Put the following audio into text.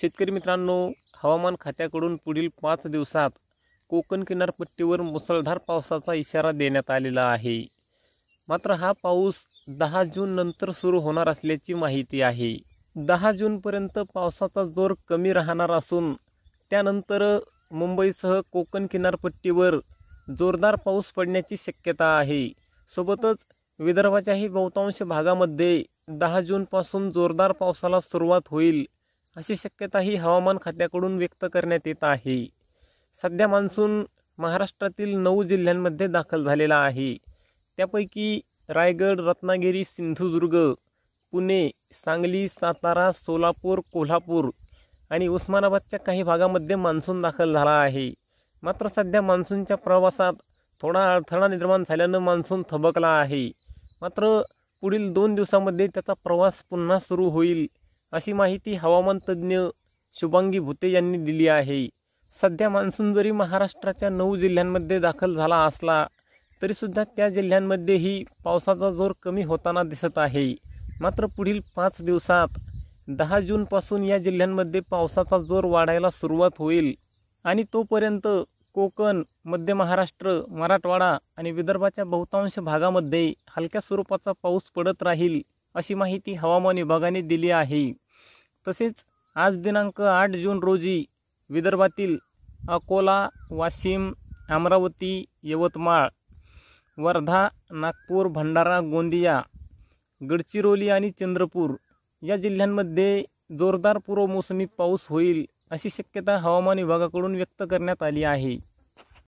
शेतकरी मित्रांनो हवामान खात्याकडून पुढील पाच दिवसात कोकण किनारपट्टीवर मुसळधार पावसाचा इशारा देण्यात आलेला आहे मात्र हा पाऊस दहा जून नंतर सुरू होणार असल्याची माहिती आहे दहा जूनपर्यंत पावसाचा जोर कमी राहणार असून त्यानंतर मुंबईसह कोकण किनारपट्टीवर जोरदार पाऊस पडण्याची शक्यता आहे सोबतच विदर्भाच्याही बहुतांश भागामध्ये दहा जूनपासून जोरदार पावसाला सुरुवात होईल अशी शक्यता ही हवामान खात्याकडून व्यक्त करण्यात येत आहे सध्या मान्सून महाराष्ट्रातील नऊ जिल्ह्यांमध्ये दाखल झालेला आहे त्यापैकी रायगड रत्नागिरी सिंधुदुर्ग पुणे सांगली सातारा सोलापूर कोल्हापूर आणि उस्मानाबादच्या काही भागामध्ये मान्सून दाखल झाला आहे मात्र सध्या मान्सूनच्या प्रवासात थोडा अडथळा निर्माण झाल्यानं मान्सून थबकला आहे मात्र पुढील दोन दिवसामध्ये त्याचा प्रवास पुन्हा सुरू होईल अशी माहिती हवामान तज्ज्ञ शुभांगी भुते यांनी दिली आहे सध्या मान्सून जरी महाराष्ट्राच्या नऊ जिल्ह्यांमध्ये दाखल झाला असला तरीसुद्धा त्या जिल्ह्यांमध्येही पावसाचा जोर कमी होताना दिसत आहे मात्र पुढील पाच दिवसात दहा जूनपासून या जिल्ह्यांमध्ये पावसाचा जोर वाढायला सुरुवात होईल आणि तोपर्यंत कोकण मध्य महाराष्ट्र मराठवाडा आणि विदर्भाच्या बहुतांश भागामध्ये हलक्या स्वरूपाचा पाऊस पडत राहील अशी माहिती हवामान विभागाने दिली आहे तसेच आज दिनांक आठ जून रोजी विदर्भातील अकोला वाशिम अमरावती यवतमाळ वर्धा नागपूर भंडारा गोंदिया गडचिरोली आणि चंद्रपूर या जिल्ह्यांमध्ये जोरदार पूर्वमोसमी पाऊस होईल अशी शक्यता हवामान विभागाकडून व्यक्त करण्यात आली आहे